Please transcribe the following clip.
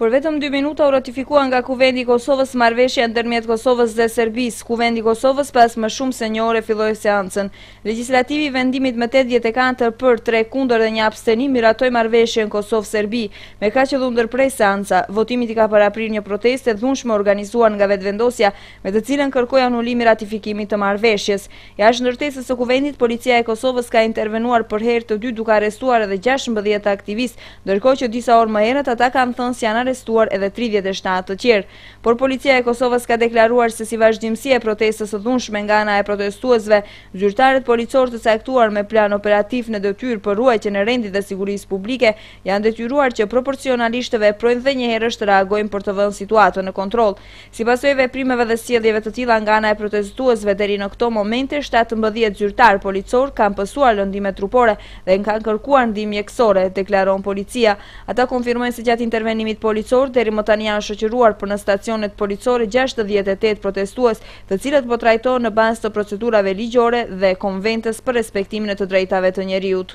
Por vetëm 2 minuta u ratifikua nga Kuvendi i Kosovës në ndërmjet Kosovës dhe Serbisë. Kuvendi i Kosovës pas më shumë se një ore filloi seancën. Legjislativi i vendimit më 84 për 3 kundër dhe një abstenim miratoi në Kosov-Serbi, me kaq që dhundër ndërprer seanca. Votimit i ka aprir një proteste dhunshme organizuar nga vetvendosja, me të cilën kërkoi anulimi ratifikimit të Ja Jashtë ndërtesës së Kuvendit, policia e Kosovës ka intervenuar për herë të duke arrestuar edhe 16 aktivistë, ndërkohë që disa orë më herët ata kanë thënë se janë arrestuar edhe 37 të tjerë. Por policia e Kosovës ka deklaruar se si vazhdimësi e protestës dhunshme nga ana e protestuazve, zyrtarët policor të caktuar me plan operativ në dëtyr për ruajtjen e rendit dhe sigurisë publike, janë detyruar që të projnë dhe njëherë të reagojnë për të vënë situatën në kontrol. Si pasojve veprimeve dhe sjedjeve të tila nga ana e protestuazve deri në këto momente, 17 zyrtar policor kanë pësuar lëndime trupore dhe në kanë kërkuar ndim mjekësore, deklaron policia. Ata konfirmojnë se gjatë intervenimit policor, deri më tani janë shëqëruar për në stacionet policore 68 protestues të cilët po trajto në bas të procedurave ligjore dhe konventës për respektimin e të drejtave të njeriut.